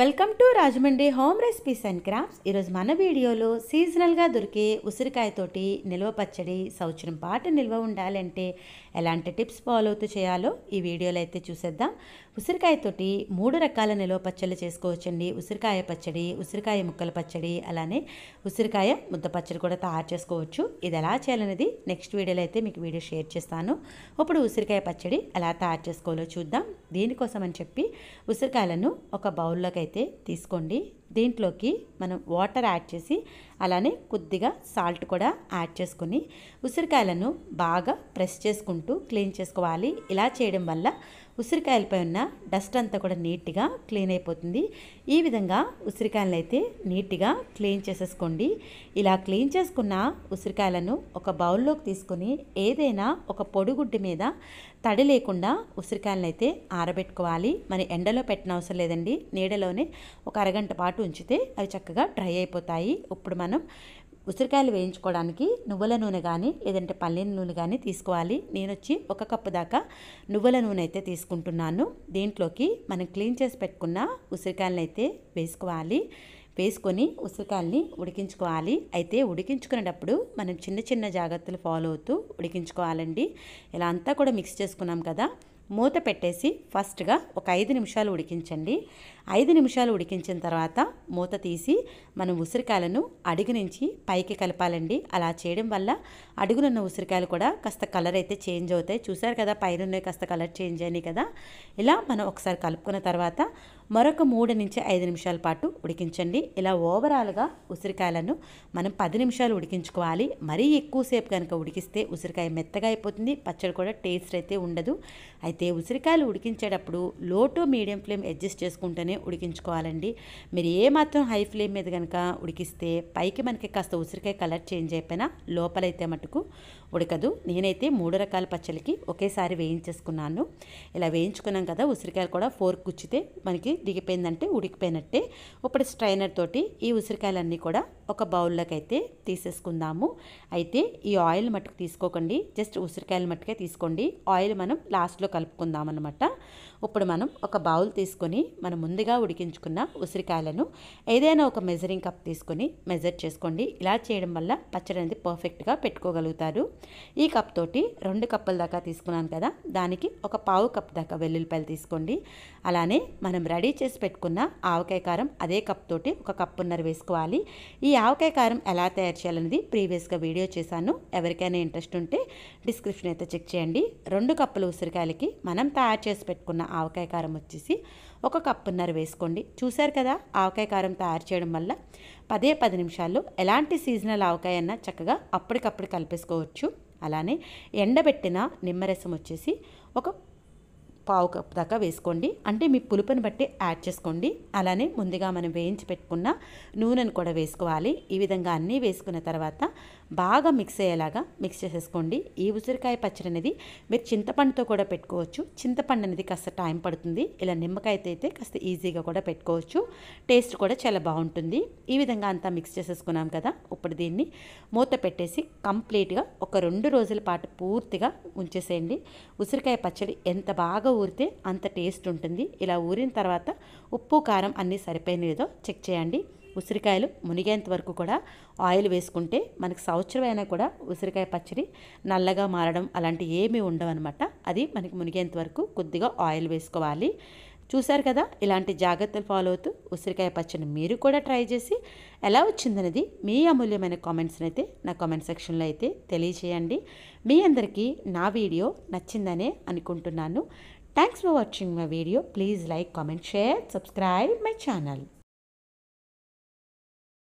welcome to Rajahmundry home recipes and crafts ఈరోజు మన వీడియోలో సీజనల్గా దొరికే ఉసిరికాయతోటి నిల్వ పచ్చడి సంవత్సరం పాటు నిల్వ ఉండాలంటే ఎలాంటి టిప్స్ ఫాలో అవుతూ చేయాలో ఈ వీడియోలో అయితే చూసేద్దాం ఉసిరికాయతోటి మూడు రకాల నిల్వ పచ్చళ్ళు చేసుకోవచ్చండి ఉసిరికాయ పచ్చడి ఉసిరికాయ ముక్కల పచ్చడి అలానే ఉసిరికాయ ముద్ద పచ్చడి కూడా తయారు చేసుకోవచ్చు ఇది ఎలా చేయాలనేది నెక్స్ట్ వీడియోలో అయితే మీకు వీడియో షేర్ చేస్తాను ఇప్పుడు ఉసిరికాయ పచ్చడి ఎలా తయారు చేసుకోవాలో చూద్దాం దీనికోసం అని చెప్పి ఉసిరికాయలను ఒక బౌల్లోకి అయితే తీసుకోండి దీంట్లోకి మనం వాటర్ యాడ్ చేసి అలానే కొద్దిగా సాల్ట్ కూడా యాడ్ చేసుకొని ఉసిరికాయలను బాగా ప్రెస్ చేసుకుంటూ క్లీన్ చేసుకోవాలి ఇలా చేయడం వల్ల ఉసిరికాయలపై ఉన్న డస్ట్ అంతా కూడా నీట్గా క్లీన్ అయిపోతుంది ఈ విధంగా ఉసిరికాయలను అయితే నీట్గా క్లీన్ చేసేసుకోండి ఇలా క్లీన్ చేసుకున్న ఉసిరికాయలను ఒక బౌల్లోకి తీసుకొని ఏదైనా ఒక పొడిగుడ్డి మీద తడి లేకుండా ఉసిరికాయలను అయితే ఆరబెట్టుకోవాలి మరి ఎండలో పెట్టిన అవసరం లేదండి నీడలోనే ఒక అరగంట పాటు పాటు ఉంచితే అవి చక్కగా డ్రై అయిపోతాయి ఇప్పుడు మనం ఉసిరికాయలు వేయించుకోవడానికి నువ్వుల నూనె కానీ లేదంటే పల్లి నూనె కానీ తీసుకోవాలి నేను వచ్చి ఒక కప్పు దాకా నువ్వుల నూనె అయితే తీసుకుంటున్నాను దీంట్లోకి మనం క్లీన్ చేసి పెట్టుకున్న ఉసిరికాయలను అయితే వేసుకోవాలి వేసుకొని ఉసిరికాయల్ని ఉడికించుకోవాలి అయితే ఉడికించుకునేటప్పుడు మనం చిన్న చిన్న జాగ్రత్తలు ఫాలో అవుతూ ఉడికించుకోవాలండి ఇలా అంతా కూడా మిక్స్ చేసుకున్నాం కదా మూత పెట్టేసి ఫస్ట్గా ఒక ఐదు నిమిషాలు ఉడికించండి ఐదు నిమిషాలు ఉడికించిన తర్వాత మూత తీసి మనం ఉసిరికాయలను అడుగు నుంచి పైకి కలపాలండి అలా చేయడం వల్ల అడుగునున్న ఉసిరికాయలు కూడా కాస్త కలర్ అయితే చేంజ్ అవుతాయి చూసారు కదా పైన కాస్త కలర్ చేంజ్ అయినాయి కదా ఇలా మనం ఒకసారి కలుపుకున్న తర్వాత మరొక మూడు నుంచి ఐదు నిమిషాల పాటు ఉడికించండి ఇలా ఓవరాల్గా ఉసిరికాయలను మనం పది నిమిషాలు ఉడికించుకోవాలి మరీ ఎక్కువసేపు కనుక ఉడికిస్తే ఉసిరికాయ మెత్తగా అయిపోతుంది పచ్చడి కూడా టేస్ట్ అయితే ఉండదు అయితే ఉసిరికాయలు ఉడికించేటప్పుడు లో టు మీడియం ఫ్లేమ్ అడ్జస్ట్ చేసుకుంటూనే ఉడికించుకోవాలండి మీరు ఏ మాత్రం హై ఫ్లేమ్ మీద కనుక ఉడికిస్తే పైకి మనకి కాస్త ఉసిరికాయ కలర్ చేంజ్ అయిపోయినా లోపలైతే మటుకు ఉడకదు నేనైతే మూడు రకాల పచ్చలకి ఒకేసారి వేయించేసుకున్నాను ఇలా వేయించుకున్నాం కదా ఉసిరికాయలు కూడా ఫోర్క్ గుచ్చితే మనకి దిగిపోయిందంటే ఉడికిపోయినట్టే ఇప్పుడు స్ట్రైనర్ తోటి ఈ ఉసిరికాయలన్నీ కూడా ఒక బౌల్లోకి అయితే తీసేసుకుందాము అయితే ఈ ఆయిల్ మట్టుకు తీసుకోకండి జస్ట్ ఉసిరికాయల మట్టుకే తీసుకోండి ఆయిల్ మనం లాస్ట్లో కలుపుకుందాం అనమాట ఇప్పుడు మనం ఒక బౌల్ తీసుకొని మనం ముందుగా ఉడికించుకున్న ఉసిరికాయలను ఏదైనా ఒక మెజరింగ్ కప్ తీసుకొని మెజర్ చేసుకోండి ఇలా చేయడం వల్ల పచ్చడి అనేది పర్ఫెక్ట్గా పెట్టుకోగలుగుతారు ఈ కప్ తోటి రెండు కప్పుల దాకా తీసుకున్నాను కదా దానికి ఒక పావు కప్ దాకా వెల్లుల్లిపాయలు తీసుకోండి అలానే మనం రెడీ రెడీ చేసి పెట్టుకున్న ఆవకాయ కారం అదే కప్ తోటి ఒక కప్పున్నర వేసుకోవాలి ఈ ఆవకాయ కారం ఎలా తయారు చేయాలనేది ప్రీవియస్గా వీడియో చేశాను ఎవరికైనా ఇంట్రెస్ట్ ఉంటే డిస్క్రిప్షన్ అయితే చెక్ చేయండి రెండు కప్పులు ఉసిరికాయలకి మనం తయారు చేసి పెట్టుకున్న ఆవకాయ కారం వచ్చేసి ఒక కప్పున్నర వేసుకోండి చూశారు కదా ఆవకాయ కారం తయారు చేయడం వల్ల పదే పది నిమిషాల్లో ఎలాంటి సీజనల్ ఆవకాయ అన్నా చక్కగా అప్పటికప్పుడు కలిపేసుకోవచ్చు అలానే ఎండబెట్టిన నిమ్మరసం వచ్చేసి ఒక పావు కప్పు దాకా వేసుకోండి అంటే మీ పులుపుని బట్టి యాడ్ చేసుకోండి అలానే ముందుగా మనం వేయించి పెట్టుకున్న నూనెను కూడా వేసుకోవాలి ఈ విధంగా అన్నీ వేసుకున్న తర్వాత బాగా మిక్స్ అయ్యేలాగా మిక్స్ చేసేసుకోండి ఈ ఉసిరికాయ పచ్చడి అనేది మీరు చింతపండుతో కూడా పెట్టుకోవచ్చు చింతపండు అనేది కాస్త టైం పడుతుంది ఇలా నిమ్మకాయతో అయితే కాస్త ఈజీగా కూడా పెట్టుకోవచ్చు టేస్ట్ కూడా చాలా బాగుంటుంది ఈ విధంగా అంతా మిక్స్ చేసేసుకున్నాం కదా ఇప్పుడు దీన్ని మూత పెట్టేసి కంప్లీట్గా ఒక రెండు రోజుల పాటు పూర్తిగా ఉంచేసేయండి ఉసిరికాయ పచ్చడి ఎంత బాగా ఊరితే అంత టేస్ట్ ఉంటుంది ఇలా ఊరిన తర్వాత ఉప్పు కారం అన్నీ సరిపోయినాయో చెక్ చేయండి ఉసిరికాయలు మునిగేంత వరకు కూడా ఆయిల్ వేసుకుంటే మనకి సంవత్సరం అయినా కూడా ఉసిరికాయ పచ్చడి నల్లగా మారడం అలాంటివి ఏమీ ఉండవన్నమాట అది మనకి మునిగేంత వరకు కొద్దిగా ఆయిల్ వేసుకోవాలి చూశారు కదా ఇలాంటి జాగ్రత్తలు ఫాలో అవుతూ ఉసిరికాయ పచ్చడి మీరు కూడా ట్రై చేసి ఎలా వచ్చిందనేది మీ అమూల్యమైన కామెంట్స్ని అయితే నా కామెంట్ సెక్షన్లో అయితే తెలియజేయండి మీ అందరికీ నా వీడియో నచ్చిందనే అనుకుంటున్నాను thanks for watching my video please like comment share subscribe my channel